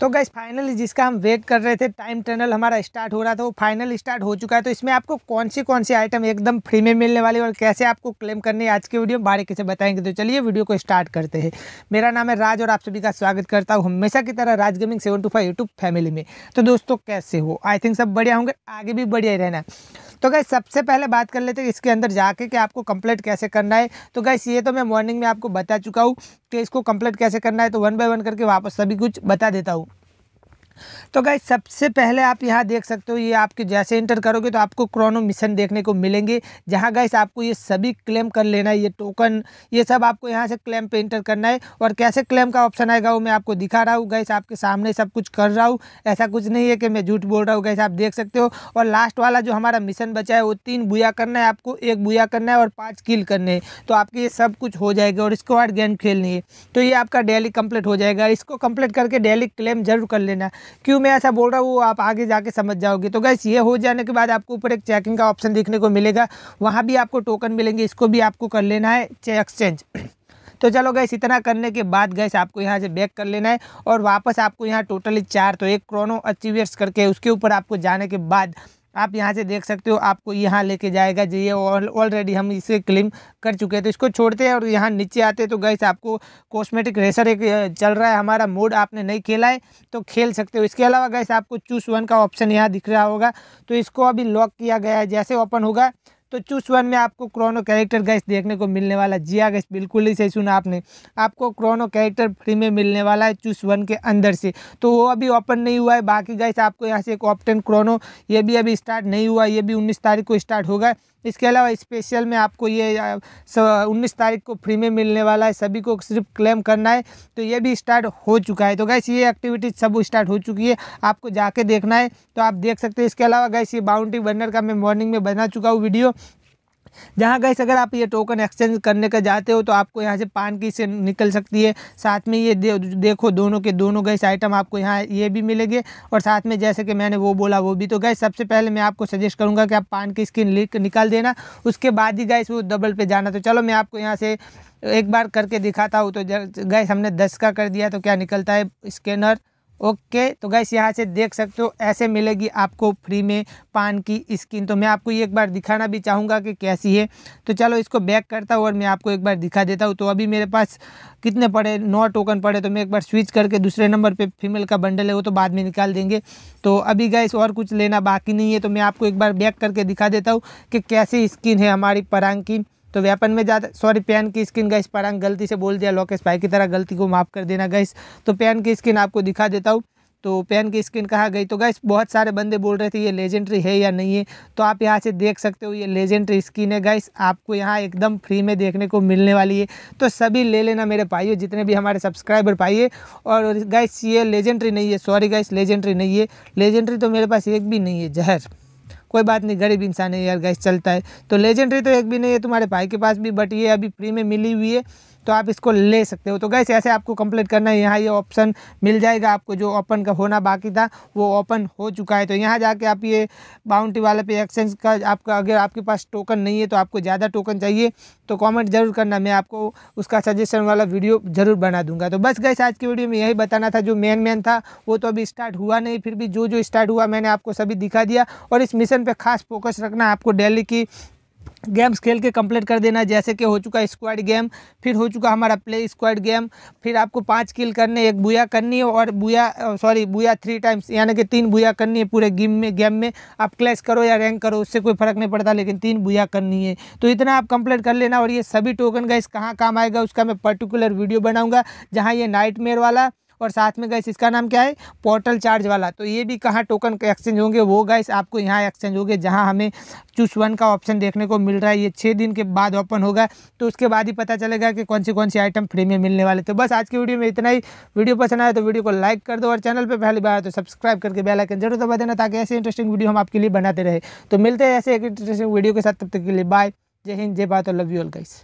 तो gas finally जिसका हम वेट कर रहे थे टाइम टनल हमारा स्टार्ट हो रहा था वो फाइनल स्टार्ट हो चुका है तो इसमें आपको कौन सी कौन सी आइटम एकदम फ्री में मिलने वाली और कैसे आपको क्लेम करनी है आज की वीडियो में बारे कैसे बताएंगे तो चलिए वीडियो को स्टार्ट करते हैं मेरा नाम है राज और आप सभी का स्वागत करता हूँ हमेशा की तरह Raj gaming seven two five YouTube family में तो दोस्तों कैसे हो आई थिंक सब बढ़िया होंगे आगे भी बढ़िया ही रहना तो गैस सबसे पहले बात कर लेते हैं इसके अंदर जाके कि आपको कंप्लीट कैसे करना है तो गैस ये तो मैं मॉर्निंग में आपको बता चुका हूँ कि इसको कंप्लीट कैसे करना है तो वन बाय वन करके वापस सभी कुछ बता देता हूँ तो गाइज सबसे पहले आप यहाँ देख सकते हो ये आपके जैसे इंटर करोगे तो आपको क्रोनो मिशन देखने को मिलेंगे जहाँ गाइस आपको ये सभी क्लेम कर लेना है ये टोकन ये सब आपको यहाँ से क्लेम पे इंटर करना है और कैसे क्लेम का ऑप्शन आएगा वो मैं आपको दिखा रहा हूँ गाइस आपके सामने सब कुछ कर रहा हूँ ऐसा कुछ नहीं है कि मैं झूठ बोल रहा हूँ गाइस आप देख सकते हो और लास्ट वाला जो हमारा मिशन बचा है वो तीन बुया करना है आपको एक बुया करना है और पाँच किल करने है तो आपके ये सब कुछ हो जाएगा और इसको बाद गेम खेलनी है तो ये आपका डेली कम्प्लीट हो जाएगा इसको कम्प्लीट करके डेली क्लेम जरूर कर लेना क्यों मैं ऐसा बोल रहा हूँ आप आगे जाके समझ जाओगे तो गैस ये हो जाने के बाद आपको ऊपर एक चेकिंग का ऑप्शन देखने को मिलेगा वहाँ भी आपको टोकन मिलेंगे इसको भी आपको कर लेना है एक्सचेंज तो चलो गैस इतना करने के बाद गैस आपको यहाँ से बैक कर लेना है और वापस आपको यहाँ टोटली चार तो एक क्रोनो अचीवियर्स करके उसके ऊपर आपको जाने के बाद आप यहाँ से देख सकते हो आपको यहाँ लेके जाएगा जी ये ऑलरेडी हम इसे क्लेम कर चुके हैं तो इसको छोड़ते हैं और यहाँ नीचे आते हैं तो गैस आपको कॉस्मेटिक रेसर एक चल रहा है हमारा मोड आपने नहीं खेला है तो खेल सकते हो इसके अलावा गैस आपको चूस वन का ऑप्शन यहाँ दिख रहा होगा तो इसको अभी लॉक किया गया है जैसे ओपन होगा तो चूस वन में आपको क्रोनो कैरेक्टर गैस देखने को मिलने वाला जी आ गैस बिल्कुल ही सही सुना आपने आपको क्रोनो कैरेक्टर फ्री में मिलने वाला है चूस वन के अंदर से तो वो अभी ओपन नहीं हुआ है बाकी गैस आपको यहाँ से एक ऑप्टन क्रोनो ये भी अभी स्टार्ट नहीं हुआ ये भी उन्नीस तारीख को स्टार्ट होगा इसके अलावा स्पेशल में आपको ये उन्नीस तारीख को फ्री में मिलने वाला है सभी को सिर्फ क्लेम करना है तो ये भी स्टार्ट हो चुका है तो गैस ये एक्टिविटीज सब स्टार्ट हो चुकी है आपको जाके देखना है तो आप देख सकते हैं इसके अलावा गैस ये बाउंड्री बर्नर का मैं मॉर्निंग में बना चुका हूँ वीडियो जहाँ गैस अगर आप ये टोकन एक्सचेंज करने का जाते हो तो आपको यहाँ से पान की से निकल सकती है साथ में ये दे, देखो दोनों के दोनों गैस आइटम आपको यहाँ ये भी मिलेंगे और साथ में जैसे कि मैंने वो बोला वो भी तो गैस सबसे पहले मैं आपको सजेस्ट करूँगा कि आप पान की स्किन लिख निकाल देना उसके बाद ही गैस वो डबल पे जाना तो चलो मैं आपको यहाँ से एक बार करके दिखाता हूँ तो गैस हमने दस का कर दिया तो क्या निकलता है स्कैनर ओके तो गैस यहाँ से देख सकते हो ऐसे मिलेगी आपको फ्री में पान की स्किन तो मैं आपको ये एक बार दिखाना भी चाहूँगा कि कैसी है तो चलो इसको बैक करता हूँ और मैं आपको एक बार दिखा देता हूँ तो अभी मेरे पास कितने पड़े नौ टोकन पड़े तो मैं एक बार स्विच करके दूसरे नंबर पर फीमेल का बंडल है वो तो बाद में निकाल देंगे तो अभी गैस और कुछ लेना बाकी नहीं है तो मैं आपको एक बार बैक करके दिखा देता हूँ कि कैसी स्किन है हमारी परांग की तो वेपन में जाता सॉरी पेन की स्किन गैस परांग गलती से बोल दिया लोकेश भाई की तरह गलती को माफ़ कर देना गैस तो पेन की स्किन आपको दिखा देता हूँ तो पेन की स्किन कहाँ गई तो गैस बहुत सारे बंदे बोल रहे थे ये लेजेंड्री है या नहीं है तो आप यहाँ से देख सकते हो ये लेजेंड्री स्किन है गैस आपको यहाँ एकदम फ्री में देखने को मिलने वाली है तो सभी ले लेना मेरे भाइयों जितने भी हमारे सब्सक्राइबर पाइए और गैस ये लेजेंड्री नहीं है सॉरी गैस लेजेंड्री नहीं है लेजेंड्री तो मेरे पास एक भी नहीं है जहर कोई बात नहीं गरीब इंसान है यार गैस चलता है तो लेजेंडरी तो एक भी नहीं है तुम्हारे भाई के पास भी बट ये अभी फ्री में मिली हुई है तो आप इसको ले सकते हो तो गैस ऐसे आपको कंप्लीट करना है यहाँ ये यह ऑप्शन मिल जाएगा आपको जो ओपन का होना बाकी था वो ओपन हो चुका है तो यहाँ जाके आप ये बाउंड्री वाले पे एक्सचेंज का आपका अगर आपके पास टोकन नहीं है तो आपको ज़्यादा टोकन चाहिए तो कमेंट जरूर करना मैं आपको उसका सजेशन वाला वीडियो ज़रूर बना दूंगा तो बस गैस आज की वीडियो में यही बताना था जो मेन मेन था वो तो अभी स्टार्ट हुआ नहीं फिर भी जो जो स्टार्ट हुआ मैंने आपको सभी दिखा दिया और इस मिशन पर खास फोकस रखना आपको डेली की गेम्स खेल के कंप्लीट कर देना जैसे कि हो चुका स्क्वाड गेम फिर हो चुका हमारा प्ले स्क्वाड गेम फिर आपको पांच किल करने एक बुया करनी है और booyah sorry booyah three times यानी कि तीन बुया करनी है पूरे गेम में गेम में आप क्लैश करो या रैंक करो उससे कोई फर्क नहीं पड़ता लेकिन तीन बुया करनी है तो इतना आप कंप्लीट कर लेना और ये सभी टोकन का इस कहाँ काम आएगा उसका मैं पर्टिकुलर वीडियो बनाऊँगा जहाँ ये नाइट वाला और साथ में गैस इसका नाम क्या है पोर्टल चार्ज वाला तो ये भी कहाँ टोकन एक्सचेंज होंगे वो गैस आपको यहाँ एक्सचेंज होंगे जहाँ हमें चूस वन का ऑप्शन देखने को मिल रहा है ये छः दिन के बाद ओपन होगा तो उसके बाद ही पता चलेगा कि कौन सी कौन सी आइटम फ्री में मिलने वाले तो बस आज की वीडियो में इतना ही वीडियो पसंद आया तो वीडियो को लाइक कर दो और चैनल पर पहली बार तो सब्सक्राइब करके बेल आइकन जरूर दबा देना ताकि ऐसे इंटरेस्टिंग वीडियो हम आपके लिए बनाते रहे तो मिलते हैं ऐसे एक इंटरेस्टिंग वीडियो के साथ तब तक के लिए बाय जय हिंद जय भारत और लव यू ऑल गाइस